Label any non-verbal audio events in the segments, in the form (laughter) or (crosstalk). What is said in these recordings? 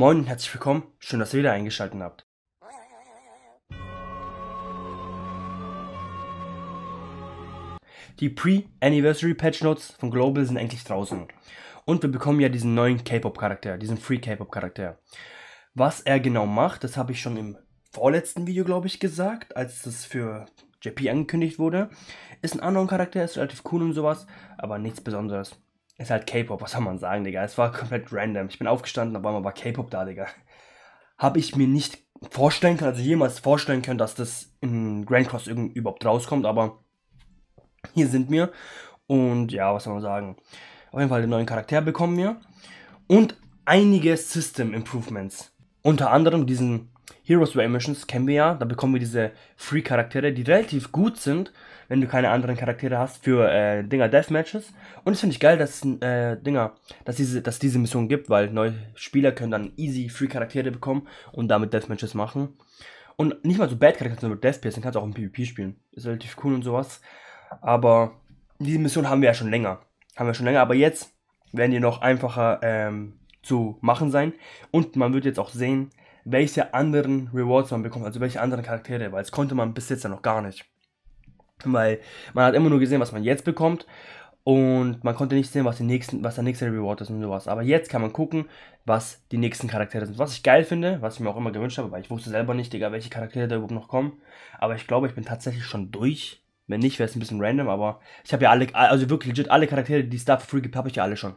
Moin und herzlich willkommen. Schön, dass ihr wieder eingeschaltet habt. Die Pre-Anniversary Patch Notes von Global sind eigentlich draußen. Und wir bekommen ja diesen neuen K-Pop-Charakter, diesen Free K-Pop-Charakter. Was er genau macht, das habe ich schon im vorletzten Video, glaube ich, gesagt, als das für JP angekündigt wurde. Ist ein anderer charakter ist relativ cool und sowas, aber nichts Besonderes ist halt K-Pop, was soll man sagen, Digga. Es war komplett random. Ich bin aufgestanden, auf einmal war K-Pop da, Digga. Habe ich mir nicht vorstellen können, also jemals vorstellen können, dass das in Grand Cross überhaupt rauskommt, aber hier sind wir. Und ja, was soll man sagen? Auf jeden Fall den neuen Charakter bekommen wir. Und einige System Improvements. Unter anderem diesen Heroes Way Missions kennen wir ja. Da bekommen wir diese Free-Charaktere, die relativ gut sind, wenn du keine anderen Charaktere hast für äh, Dinger Deathmatches. Und das finde ich geil, dass äh, Dinger, dass diese, dass diese Mission gibt, weil neue Spieler können dann easy Free-Charaktere bekommen und damit Deathmatches machen. Und nicht mal so Bad-Charaktere, sondern Death Piercing kannst du auch im PvP spielen. Ist relativ cool und sowas. Aber diese Mission haben wir ja schon länger. Haben wir schon länger, aber jetzt werden die noch einfacher ähm, zu machen sein. Und man wird jetzt auch sehen, welche anderen Rewards man bekommt, also welche anderen Charaktere, weil das konnte man bis jetzt ja noch gar nicht. Weil man hat immer nur gesehen, was man jetzt bekommt und man konnte nicht sehen, was, die nächsten, was der nächste Reward ist und sowas. Aber jetzt kann man gucken, was die nächsten Charaktere sind. Was ich geil finde, was ich mir auch immer gewünscht habe, weil ich wusste selber nicht, Digga, welche Charaktere da überhaupt noch kommen. Aber ich glaube, ich bin tatsächlich schon durch. Wenn nicht, wäre es ein bisschen random, aber ich habe ja alle, also wirklich legit alle Charaktere, die es da für Free gibt, habe ich ja alle schon.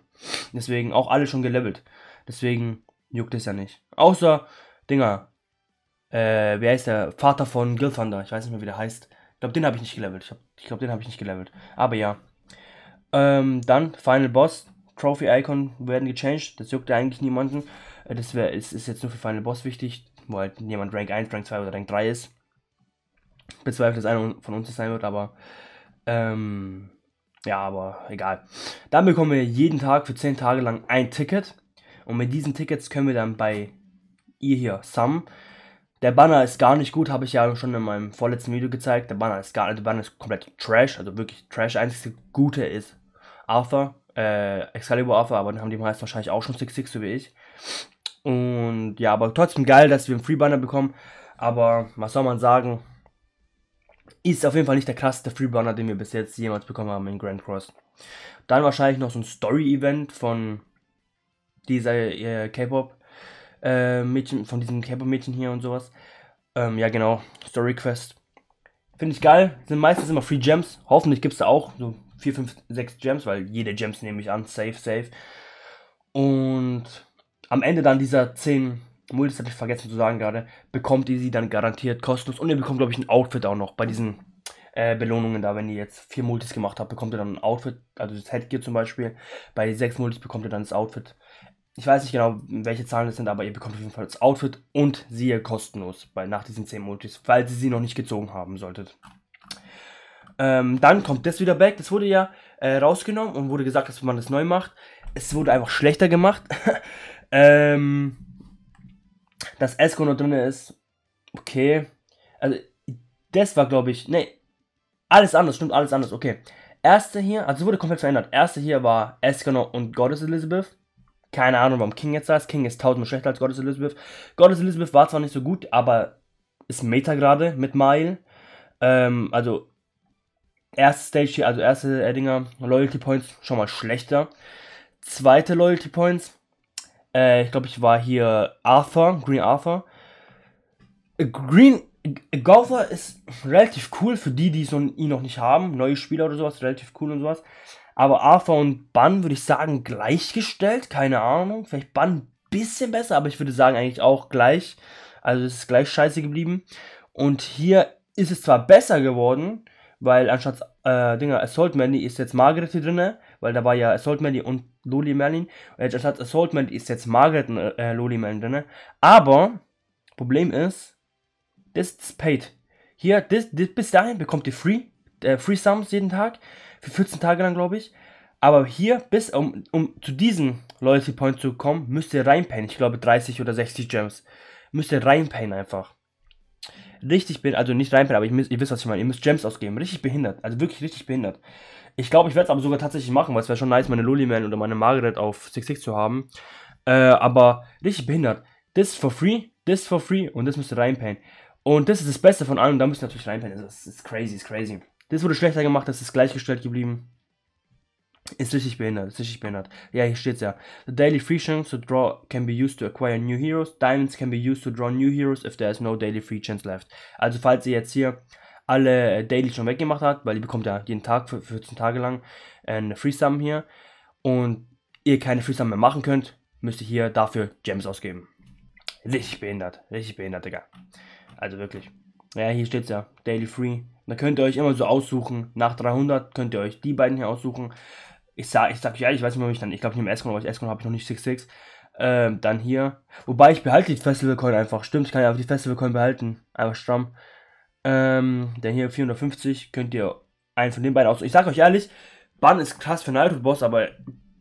Deswegen auch alle schon gelevelt. Deswegen juckt es ja nicht. Außer Dinger, äh, wer ist der Vater von Thunder? Ich weiß nicht mehr, wie der heißt. Ich glaube, den habe ich nicht gelevelt. Ich, ich glaube, den habe ich nicht gelevelt. Aber ja. Ähm, dann Final Boss. Trophy Icon werden gechanged. Das juckt ja eigentlich niemanden. Äh, das wär, ist, ist jetzt nur für Final Boss wichtig, wo halt niemand Rank 1, Rank 2 oder Rank 3 ist. Bezweifelt, dass einer von uns das sein wird, aber. Ähm, ja, aber egal. Dann bekommen wir jeden Tag für 10 Tage lang ein Ticket. Und mit diesen Tickets können wir dann bei ihr hier, Sam. Der Banner ist gar nicht gut, habe ich ja schon in meinem vorletzten Video gezeigt. Der Banner ist gar nicht, der Banner ist komplett Trash, also wirklich Trash. Einzige Gute ist Arthur, äh, Excalibur Arthur, aber dann haben die meisten wahrscheinlich auch schon 6 so wie ich. Und ja, aber trotzdem geil, dass wir einen Free Banner bekommen. Aber was soll man sagen? Ist auf jeden Fall nicht der krasseste Free Banner, den wir bis jetzt jemals bekommen haben in Grand Cross. Dann wahrscheinlich noch so ein Story-Event von dieser äh, K-Pop äh, Mädchen, von diesem Camper-Mädchen hier und sowas. Ähm, ja, genau, Story Quest. Finde ich geil. Sind meistens immer Free Gems. Hoffentlich gibt es da auch so 4, 5, 6 Gems, weil jede Gems nehme ich an. Safe, safe. Und am Ende dann dieser 10 Multis, habe ich vergessen zu sagen gerade, bekommt ihr sie dann garantiert kostenlos. Und ihr bekommt, glaube ich, ein Outfit auch noch bei diesen äh, Belohnungen da. Wenn ihr jetzt 4 Multis gemacht habt, bekommt ihr dann ein Outfit. Also das Headgear zum Beispiel. Bei 6 Multis bekommt ihr dann das Outfit ich weiß nicht genau, welche Zahlen das sind, aber ihr bekommt auf jeden Fall das Outfit und siehe kostenlos bei, nach diesen 10 Multis, falls ihr sie noch nicht gezogen haben solltet. Ähm, dann kommt das wieder back. Das wurde ja äh, rausgenommen und wurde gesagt, dass man das neu macht. Es wurde einfach schlechter gemacht. (laughs) ähm, dass Esco noch drin ist, okay. Also, das war, glaube ich, nee, alles anders, stimmt, alles anders, okay. Erste hier, also wurde komplett verändert. Erste hier war Escanor und Goddess Elizabeth. Keine Ahnung, warum King jetzt da ist. King ist tausendmal schlechter als Gottes Elizabeth. Gottes Elizabeth war zwar nicht so gut, aber ist Meta gerade mit Mile. Ähm, also, erste Stage hier, also erste Eddinger Loyalty Points schon mal schlechter. Zweite Loyalty Points. Äh, ich glaube, ich war hier Arthur, Green Arthur. Green Gauther ist relativ cool für die, die so ihn noch nicht haben. Neue Spieler oder sowas, relativ cool und sowas. Aber Arthur und Bann würde ich sagen gleichgestellt. Keine Ahnung. Vielleicht Bann ein bisschen besser, aber ich würde sagen eigentlich auch gleich. Also es ist gleich scheiße geblieben. Und hier ist es zwar besser geworden, weil anstatt äh, Dinger Assault Mandy ist jetzt Margaret hier drin, weil da war ja Assault Mandy und Loli Merlin. Und jetzt anstatt Assault Mandy ist jetzt Margaret und äh, Loli Merlin drin. Aber Problem ist, das ist paid. Hier, das, das, bis dahin bekommt ihr free äh, Free Sums jeden Tag. Für 14 Tage lang, glaube ich. Aber hier, bis um, um zu diesem Loyalty Point zu kommen, müsst ihr reinpayen. Ich glaube 30 oder 60 Gems. Müsst ihr reinpayen einfach. Richtig bin, also nicht reinpayen, aber ihr, ihr wisst, was ich meine. Ihr müsst Gems ausgeben. Richtig behindert. Also wirklich richtig behindert. Ich glaube, ich werde es aber sogar tatsächlich machen, weil es wäre schon nice, meine Loliman oder meine Margaret auf 66 zu haben. Äh, aber richtig behindert. Das for free, das for free und das müsst ihr reinpayen. Und das ist das Beste von allem, da müsst ihr natürlich reinpayen. Das ist, das ist crazy, ist crazy. Das wurde schlechter gemacht, das ist gleichgestellt geblieben. Ist richtig behindert, ist richtig behindert. Ja, hier steht's ja. The daily free chance to draw can be used to acquire new heroes. Diamonds can be used to draw new heroes if there is no daily free chance left. Also falls ihr jetzt hier alle äh, Daily schon weggemacht habt, weil ihr bekommt ja jeden Tag für 14 Tage lang eine Free Sum hier und ihr keine Free Sum mehr machen könnt, müsst ihr hier dafür Gems ausgeben. Richtig behindert, richtig behindert, Digga. Also wirklich. Ja, hier steht's ja. Daily Free. Da könnt ihr euch immer so aussuchen. Nach 300 könnt ihr euch die beiden hier aussuchen. Ich sag, ich sag euch ehrlich, ich weiß nicht, ob ich dann, ich glaube, ich nehme Escon, aber ich Escon habe ich noch nicht 66. Ähm, dann hier. Wobei ich behalte die Festivalcoin einfach. Stimmt, ich kann ja auch die Festivalcoin behalten. Einfach stramm. Ähm, dann hier 450 könnt ihr einen von den beiden aussuchen. Ich sag euch ehrlich, Bann ist krass für Naruto Boss, aber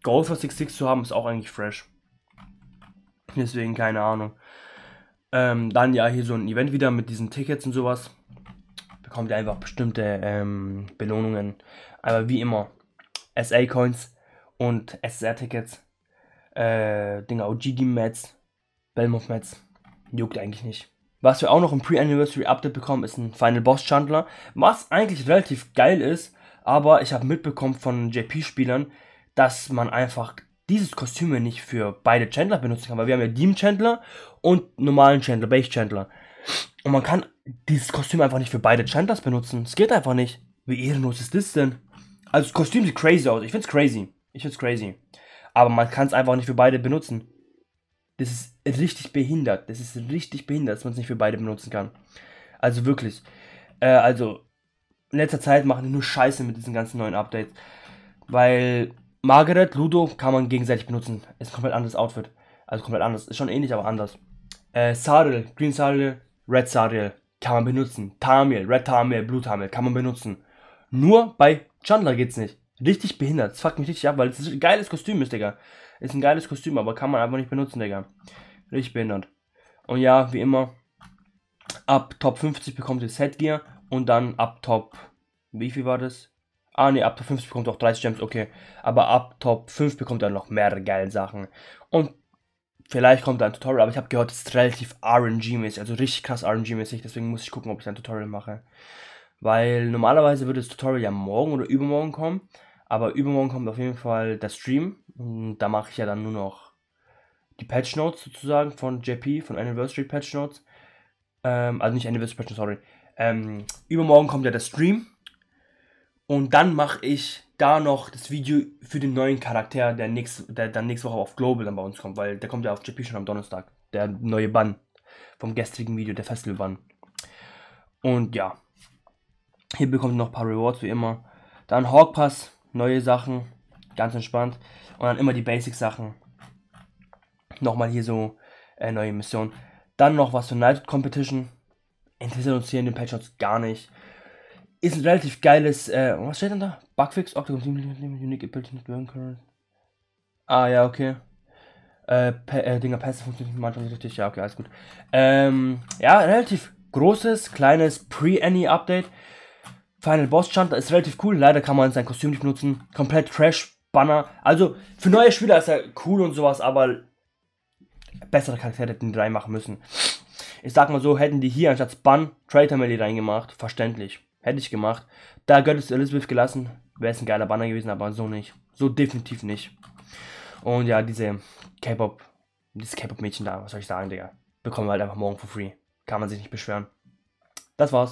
Gold für 66 zu haben ist auch eigentlich fresh. Deswegen keine Ahnung. Ähm, dann ja hier so ein Event wieder mit diesen Tickets und sowas. Bekommt ihr einfach bestimmte ähm, Belohnungen. Aber wie immer, SA-Coins und SSR-Tickets, äh, Dinger OGD-Mats, Belmont-Mats, juckt eigentlich nicht. Was wir auch noch im Pre-Anniversary-Update bekommen, ist ein Final Boss Chandler, was eigentlich relativ geil ist, aber ich habe mitbekommen von JP-Spielern, dass man einfach dieses Kostüm nicht für beide Chandler benutzen kann, weil wir haben ja Dean Chandler und normalen Chandler, Beige Chandler. Und man kann dieses Kostüm einfach nicht für beide Chandlers benutzen. Es geht einfach nicht. Wie ehrenlos ist das denn? Also das Kostüm sieht crazy aus. Ich find's crazy. Ich find's crazy. Aber man kann es einfach nicht für beide benutzen. Das ist richtig behindert. Das ist richtig behindert, dass man es nicht für beide benutzen kann. Also wirklich. Äh, also in letzter Zeit machen die nur Scheiße mit diesen ganzen neuen Updates. Weil Margaret, Ludo kann man gegenseitig benutzen. Ist ein komplett anderes Outfit. Also komplett anders. Ist schon ähnlich, aber anders. Äh, Saril, Green Saril, Red Saril kann man benutzen. Tamil, Red Tamil, Blue Tamil kann man benutzen. Nur bei Chandler geht's nicht. Richtig behindert. Das fuckt mich richtig ab, weil es ein geiles Kostüm ist, Digga. Ist ein geiles Kostüm, aber kann man einfach nicht benutzen, Digga. Richtig behindert. Und ja, wie immer, ab Top 50 bekommt ihr Setgear und dann ab Top, wie viel war das? Ah ne, ab Top 50 bekommt er auch 30 Gems, okay. Aber ab Top 5 bekommt er noch mehr geile Sachen. Und vielleicht kommt da ein Tutorial, aber ich habe gehört, es ist relativ RNG-mäßig, also richtig krass RNG-mäßig, deswegen muss ich gucken, ob ich ein Tutorial mache. Weil normalerweise würde das Tutorial ja morgen oder übermorgen kommen, aber übermorgen kommt auf jeden Fall der Stream und da mache ich ja dann nur noch die Patch Notes sozusagen von JP, von Anniversary Patch Notes. Ähm, also nicht Anniversary Patch Notes, sorry. Ähm, übermorgen kommt ja der Stream und dann mache ich da noch das Video für den neuen Charakter, der, nächst, der dann nächste Woche auf Global dann bei uns kommt, weil der kommt ja auf JP schon am Donnerstag. Der neue Bann vom gestrigen Video, der Festival-Bann. Und ja, hier bekommt ihr noch ein paar Rewards wie immer. Dann Hawk Pass, neue Sachen, ganz entspannt. Und dann immer die Basic-Sachen. Nochmal hier so äh, neue Mission. Dann noch was für Night Competition. Interessiert uns hier in den Patchots gar nicht. Ist ein relativ geiles, äh, was steht denn da? Bugfix, Octagon, Unique Ability, nicht Burn Current. Ah, ja, okay. Äh, pa äh Dinger, Pässe funktioniert manchmal nicht richtig, ja, okay, alles gut. Ähm, ja, relativ großes, kleines Pre-Any-Update. Final Boss Chant ist relativ cool. Leider kann man sein Kostüm nicht benutzen. Komplett Trash Banner. Also für neue Spieler ist er cool und sowas, aber bessere Charaktere hätten die reinmachen müssen. Ich sag mal so, hätten die hier anstatt Bann Traitor Melee reingemacht, verständlich. Hätte ich gemacht. Da gönnt Elizabeth gelassen. Wäre es ein geiler Banner gewesen, aber so nicht. So definitiv nicht. Und ja, diese K-Pop, dieses K-Pop-Mädchen da, was soll ich sagen, Digga. Bekommen wir halt einfach morgen for free. Kann man sich nicht beschweren. Das war's.